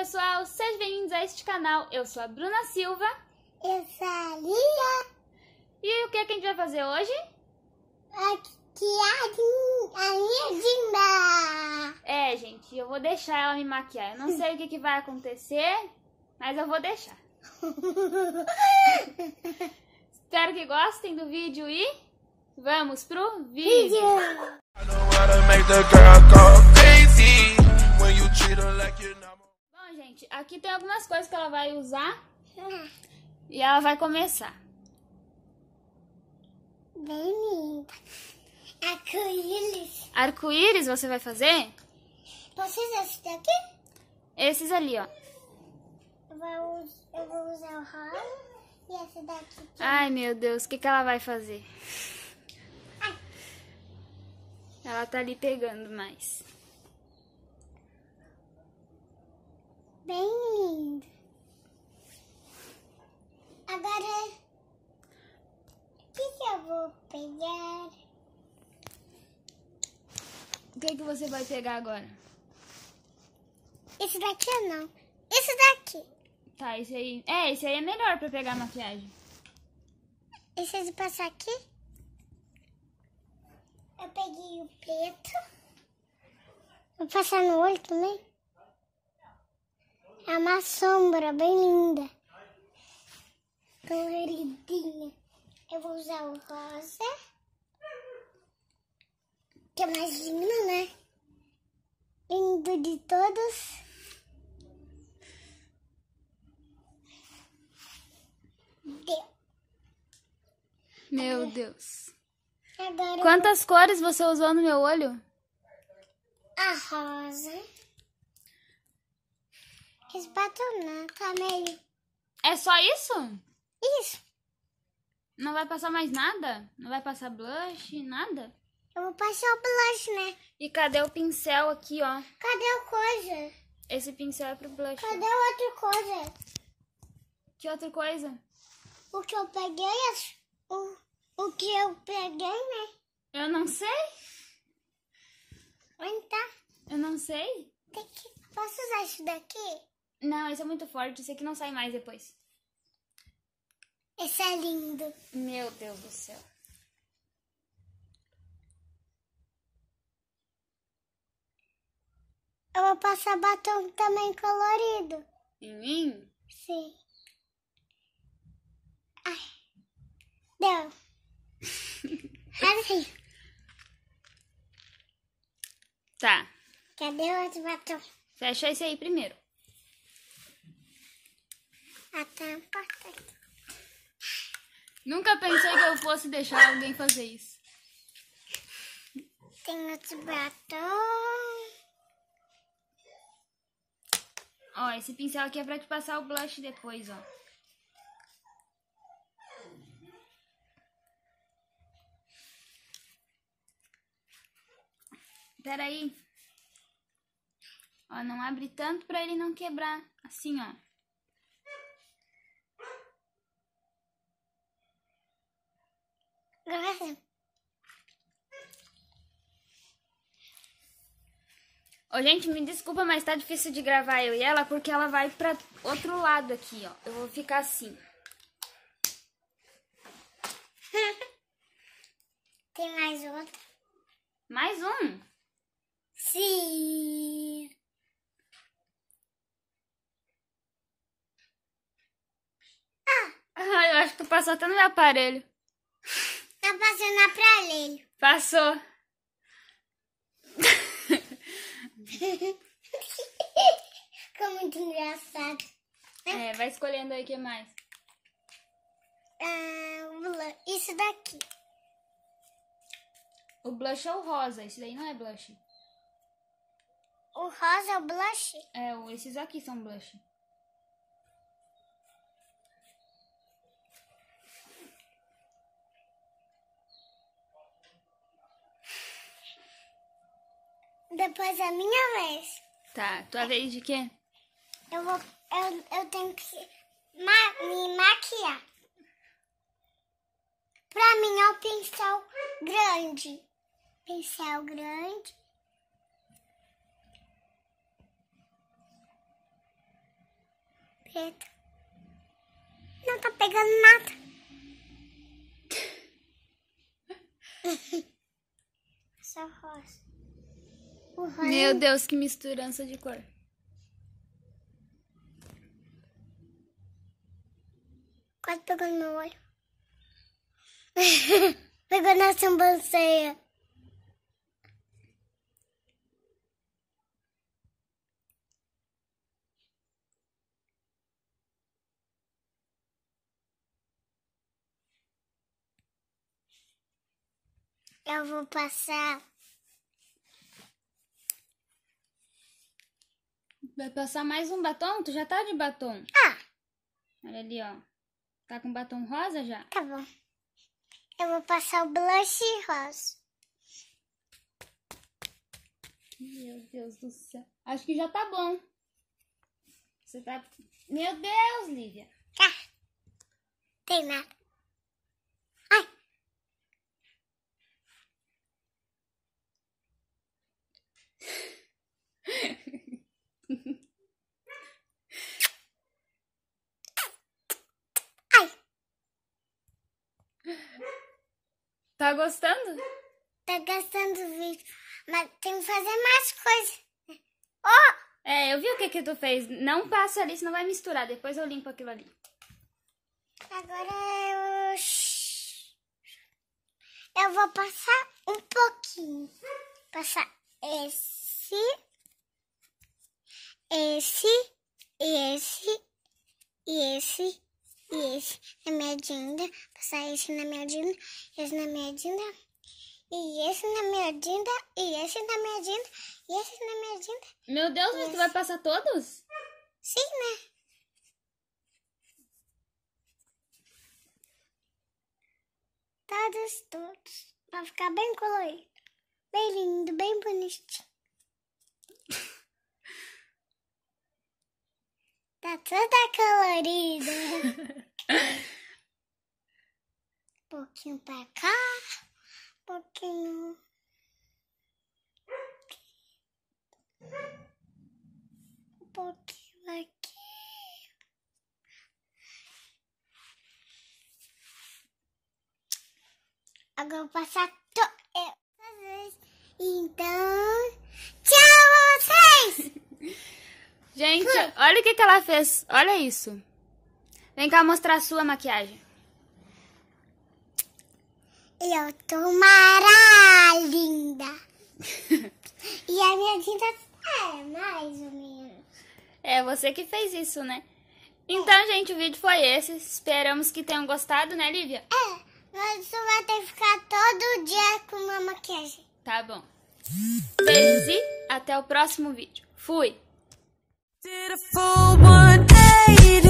pessoal, sejam bem-vindos a este canal. Eu sou a Bruna Silva. Eu sou a Lia. E o que, é que a gente vai fazer hoje? Maquiar é a minha Dinda. É, gente, eu vou deixar ela me maquiar. Eu não sei o que, que vai acontecer, mas eu vou deixar. Espero que gostem do vídeo e vamos pro vídeo. vídeo. I make the girl go crazy when you treat her like you're not Gente, aqui tem algumas coisas que ela vai usar. Ah. e ela vai começar. Bem linda. Arco-íris. Arco-íris você vai fazer? Vocês usar esse daqui? Esses ali, ó. Eu vou, eu vou usar o rosa e esse daqui. Também. Ai, meu Deus, o que, que ela vai fazer? Ai. Ela tá ali pegando mais. bem lindo. Agora, o que, que eu vou pegar? O que, que você vai pegar agora? Esse daqui ou não? Esse daqui. Tá, esse aí. É, esse aí é melhor pra pegar maquiagem. Esse é de passar aqui. Eu peguei o preto. Vou passar no olho também. Né? É uma sombra bem linda. Coloridinha. Eu vou usar o rosa. Que é mais lindo, né? Lindo de todos. Deu. Meu Agora. Deus. Agora Quantas vou... cores você usou no meu olho? A rosa. Espatula, camelo. Tá é só isso? Isso. Não vai passar mais nada? Não vai passar blush, nada? Eu vou passar o blush, né? E cadê o pincel aqui, ó? Cadê a coisa? Esse pincel é pro blush. Cadê outra coisa? Que outra coisa? O que eu peguei, é o, o que eu peguei, né? Eu não sei. Onde então, tá? Eu não sei. Tem que... Posso usar isso daqui? Não, esse é muito forte. Esse aqui não sai mais depois. Esse é lindo. Meu Deus do céu. Eu vou passar batom também colorido. Em mim? Sim. Ai. Deu. assim. Tá. Cadê o outro batom? Fecha esse aí primeiro até a Nunca pensei que eu fosse deixar alguém fazer isso. Tem outro batom. Ó, esse pincel aqui é pra te passar o blush depois, ó. Peraí. aí. Ó, não abre tanto pra ele não quebrar. Assim, ó. Ô, gente, me desculpa, mas tá difícil de gravar eu e ela porque ela vai pra outro lado aqui, ó. Eu vou ficar assim. Tem mais outro. Mais um? Sim. Ah. eu acho que tu passou até no meu aparelho. Tá passando no aparelho. Passou. Ficou muito engraçado. É, vai escolhendo aí o que mais. Ah, isso daqui. O blush é o rosa, esse daí não é blush. O rosa é o blush? É, esses aqui são blush. Depois é a minha vez. Tá, tua vez de quê? Eu vou. Eu, eu tenho que ma me maquiar. Pra mim é o pincel grande. Pincel grande. Preto. Não tá pegando nada. Meu Deus, que misturança de cor. Quase pegando meu olho. pegou na sobrancelha. Eu vou passar Vai passar mais um batom? Tu já tá de batom? Ah! Olha ali, ó. Tá com batom rosa já? Tá bom. Eu vou passar o blush rosa. Meu Deus do céu. Acho que já tá bom. Você tá... Meu Deus, Lívia. Tá. Tem nada. Tá gostando? Tá gostando do vídeo. Mas tem que fazer mais coisas. Oh! É, eu vi o que que tu fez. Não passa ali, senão vai misturar. Depois eu limpo aquilo ali. Agora eu... Eu vou passar um pouquinho. Passar esse... Esse... Esse... E esse... E esse na minha agenda. Passar esse na minha agenda. Esse na minha agenda. E esse na minha agenda. E esse na minha agenda. E esse na minha agenda. Meu Deus, mas tu vai passar todos? Sim, né? Todos, todos. Pra ficar bem colorido. Bem lindo, bem bonitinho. Tá toda colorida. um pouquinho pra cá, um pouquinho. Um pouquinho aqui. Agora eu vou passar Então, tchau vocês! Gente, olha o que, que ela fez. Olha isso. Vem cá mostrar a sua maquiagem. Eu tô mara linda. e a minha tinta é mais ou menos. É você que fez isso, né? Então, é. gente, o vídeo foi esse. Esperamos que tenham gostado, né, Lívia? É, mas tu vai ter que ficar todo dia com uma maquiagem. Tá bom. Beijos e até o próximo vídeo. Fui! Did a full 180.